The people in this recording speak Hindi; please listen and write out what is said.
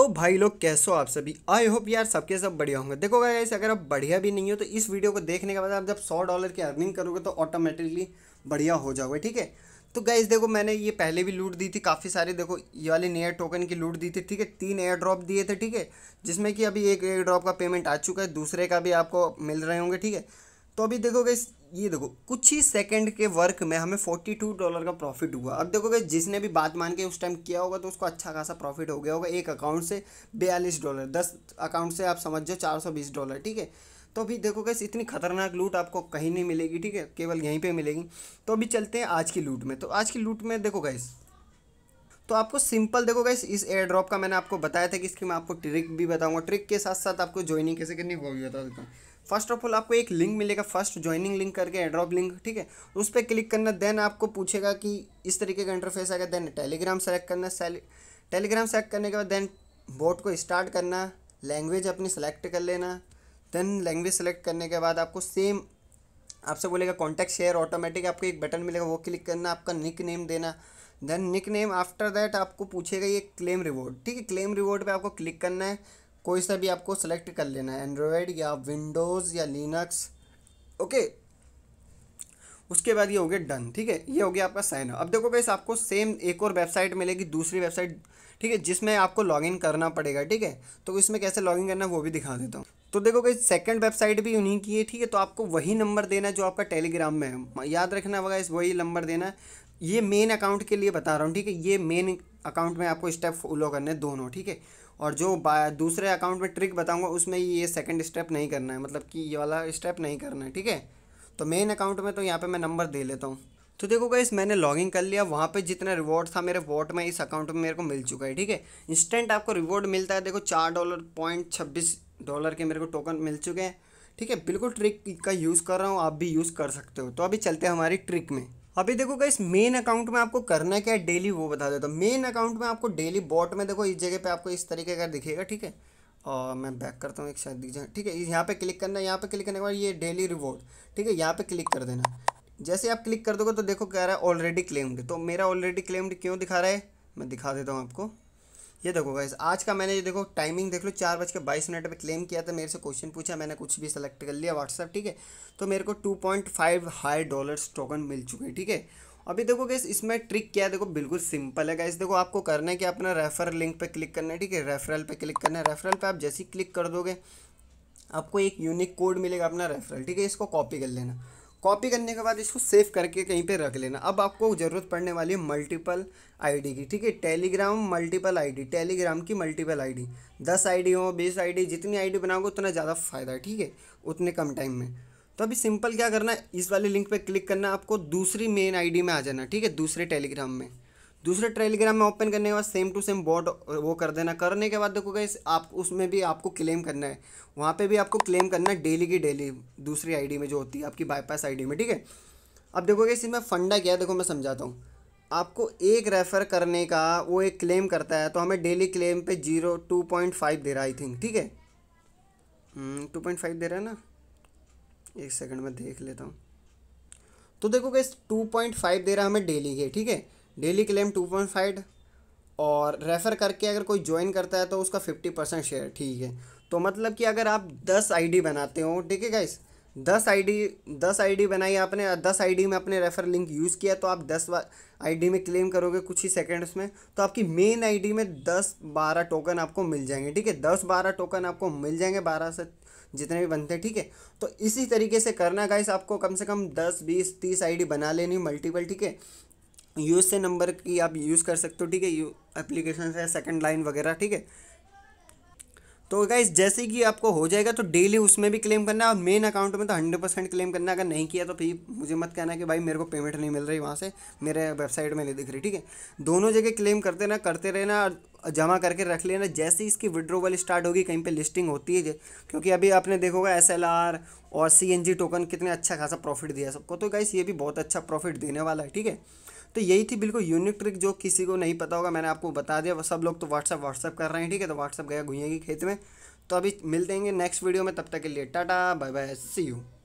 तो भाई लोग कैसे हो आप सभी आई होप यार सबके सब बढ़िया होंगे देखो गाइस अगर आप बढ़िया भी नहीं हो तो इस वीडियो को देखने के बाद आप जब सौ डॉलर की अर्निंग करोगे तो ऑटोमेटिकली बढ़िया हो जाओगे ठीक है तो गाइस देखो मैंने ये पहले भी लूट दी थी काफ़ी सारे देखो ये वाले नेयर टोकन की लूट दी थी ठीक है तीन एयर ड्रॉप दिए थे ठीक है जिसमें कि अभी एक एयर ड्रॉप का पेमेंट आ चुका है दूसरे का भी आपको मिल रहे होंगे ठीक है तो अभी देखो गाइस ये देखो कुछ ही सेकंड के वर्क में हमें फोर्टी टू डॉलर का प्रॉफिट हुआ अब देखोगे जिसने भी बात मान के उस टाइम किया होगा तो उसको अच्छा खासा प्रॉफिट हो गया होगा एक अकाउंट से बयालीस डॉलर दस अकाउंट से आप समझ जाओ चार सौ बीस डॉलर ठीक है तो अभी देखो कैसे इतनी खतरनाक लूट आपको कहीं नहीं मिलेगी ठीक है केवल यहीं पे मिलेगी तो अभी चलते हैं आज की लूट में तो आज की लूट में देखो कैसे तो आपको सिंपल देखो गाइस इस एयर ड्रॉप का मैंने आपको बताया था कि इसकी मैं आपको ट्रिक भी बताऊंगा ट्रिक के साथ साथ आपको ज्वाइनिंग कैसे करनी वो भी बता देता हूँ फर्स्ट ऑफ ऑल आपको एक लिंक मिलेगा फर्स्ट ज्वाइनिंग लिंक करके एड्रॉप लिंक ठीक है उस पर क्लिक करना देन आपको पूछेगा कि इस तरीके का इंटरफेस आएगा देन टेलीग्राम सेलेक्ट करना टेलीग्राम सेलेक्ट करने के बाद देन बोट को स्टार्ट करना लैंग्वेज अपनी सेलेक्ट कर लेना देन लैंग्वेज सेलेक्ट करने के बाद आपको सेम आपसे बोलेगा कॉन्टैक्ट शेयर ऑटोमेटिक आपको एक बटन मिलेगा वो क्लिक करना आपका निक नेम देना then nickname after that आपको पूछेगा ये क्लेम रिवॉर्ड ठीक है क्लेम रिवॉर्ड पे आपको क्लिक करना है कोई सा भी आपको सेलेक्ट कर लेना है एंड्रॉयड या विंडोज़ या लिनक्स ओके उसके बाद ये हो गया डन ठीक है ये हो गया आपका साइन अब देखो कैसे आपको सेम एक और वेबसाइट मिलेगी दूसरी वेबसाइट ठीक है जिसमें आपको लॉगिन करना पड़ेगा ठीक है तो इसमें कैसे लॉगिन करना है वो भी दिखा देता हूँ तो देखो कहीं सेकंड वेबसाइट भी उन्हीं की है ठीक है तो आपको वही नंबर देना है जो आपका टेलीग्राम में है याद रखना होगा इस वही नंबर देना है ये मेन अकाउंट के लिए बता रहा हूँ ठीक है ये मेन अकाउंट में आपको स्टेप फॉलो करने दोनों ठीक है और जो दूसरे अकाउंट में ट्रिक बताऊंगा उसमें ये सेकंड स्टेप नहीं करना है मतलब कि ये वाला स्टेप नहीं करना है ठीक है तो मेन अकाउंट में तो यहाँ पे मैं नंबर दे लेता हूँ तो देखो गाइस मैंने लॉगिन कर लिया वहाँ पे जितना रिवॉर्ड था मेरे वॉट में इस अकाउंट में मेरे को मिल चुका है ठीक है इंस्टेंट आपको रिवॉर्ड मिलता है देखो चार डॉलर पॉइंट छब्बीस डॉलर के मेरे को टोकन मिल चुके हैं ठीक है बिल्कुल ट्रिक का यूज़ कर रहा हूँ आप भी यूज़ कर सकते हो तो अभी चलते हैं हमारी ट्रिक में अभी देखो गाइस मेन अकाउंट में आपको करना क्या है डेली वो बता देता हूँ मेन अकाउंट में आपको डेली बॉट में देखो इस जगह पे आपको इस तरीके का दिखेगा ठीक है और मैं बैक करता हूँ एक शायद दिख जाए ठीक है यहाँ पे क्लिक करना है यहाँ पे क्लिक करने के बाद ये डेली रिवॉर्ड ठीक है यहाँ पे क्लिक कर देना जैसे आप क्लिक कर दोगे तो देखो कह रहा है ऑलरेडी क्लेम्ड तो मेरा ऑलरेडी क्लेम्ड क्यों दिखा रहा है मैं दिखा देता हूँ आपको ये देखो गाइस आज का मैंने ये देखो टाइमिंग देख लो चार बज के बाईस मिनट पर क्लेम किया था मेरे से क्वेश्चन पूछा मैंने कुछ भी सेलेक्ट कर लिया व्हाट्सअप ठीक है तो मेरे को two point five high dollars token मिल चुके हैं ठीक है अभी देखो गैस इसमें ट्रिक क्या है देखो बिल्कुल सिंपल है गैस देखो आपको करना है कि अपना रेफर लिंक पर क्लिक करना है ठीक है रेफरल पर क्लिक करना है रेफरल पर आप जैसे ही क्लिक कर दोगे आपको एक यूनिक कोड मिलेगा अपना रेफरल ठीक है इसको कॉपी कर लेना कॉपी करने के बाद इसको सेव करके कहीं पे रख लेना अब आपको ज़रूरत पड़ने वाली है मल्टीपल आईडी की ठीक है टेलीग्राम मल्टीपल आईडी टेलीग्राम की मल्टीपल आईडी दस डी हो बीस आईडी जितनी आईडी बनाओगे उतना ज़्यादा फ़ायदा है ठीक है उतने कम टाइम में तो अभी सिंपल क्या करना है इस वाले लिंक पर क्लिक करना आपको दूसरी मेन आई में आ जाना ठीक है दूसरे टेलीग्राम में दूसरे टेलीग्राम में ओपन करने के बाद सेम टू सेम बॉट वो कर देना करने के बाद देखो गैस आप उसमें भी आपको क्लेम करना है वहाँ पे भी आपको क्लेम करना है डेली की डेली दूसरी आईडी में जो होती है आपकी बाईपास आईडी में ठीक है अब देखो गैस इसमें फंडा क्या है देखो मैं समझाता हूँ आपको एक रेफ़र करने का वो एक क्लेम करता है तो हमें डेली क्लेम पर जीरो टू पॉइंट फाइव दे रहा आई थिंक ठीक है हम्म, टू पॉइंट फाइव दे रहा है ना एक सेकेंड में देख लेता हूँ तो देखो इस टू पॉइंट फाइव दे रहा है हमें डेली के ठीक है daily claim two point five और रेफ़र करके अगर कोई ज्वाइन करता है तो उसका फिफ्टी परसेंट शेयर ठीक है तो मतलब कि अगर आप दस आईडी बनाते हो ठीक है गाइस दस आईडी दस आईडी बनाई आपने दस आईडी में अपने रेफ़र लिंक यूज़ किया तो आप दस आईडी में क्लेम करोगे कुछ ही सेकेंड्स में तो आपकी मेन आईडी में दस बारह टोकन आपको मिल जाएंगे ठीक है दस बारह टोकन आपको मिल जाएंगे बारह से जितने भी बनते हैं ठीक है तो इसी तरीके से करना गाइस आपको कम से कम दस बीस तीस आईडी बना लेनी मल्टीपल ठीक है यू से नंबर की आप यूज़ कर सकते हो ठीक है यू एप्लीकेशन से सेकंड लाइन वगैरह ठीक है तो गाइज जैसे कि आपको हो जाएगा तो डेली उसमें भी क्लेम करना है और मेन अकाउंट में तो हंड्रेड परसेंट क्लेम करना अगर नहीं किया तो फिर मुझे मत कहना कि भाई मेरे को पेमेंट नहीं मिल रही वहाँ से मेरे वेबसाइट में नहीं दिख रही ठीक है दोनों जगह क्लेम करते रहना करते रहना और जमा करके रख लेना जैसे ही इसकी विड्रोवल स्टार्ट होगी कहीं पर लिस्टिंग होती है क्योंकि अभी आपने देखोगा एस और सी टोकन कितने अच्छा खासा प्रॉफिट दिया सबको तो गाइस ये भी बहुत अच्छा प्रॉफिट देने वाला है ठीक है तो यही थी बिल्कुल यूनिक ट्रिक जो किसी को नहीं पता होगा मैंने आपको बता दिया सब लोग तो व्हाट्सअप व्हाट्सअप कर रहे हैं ठीक है तो व्हाट्सअप गया घुएंगे खेत में तो अभी मिलते हैं नेक्स्ट वीडियो में तब तक के लिए tata bye bye see you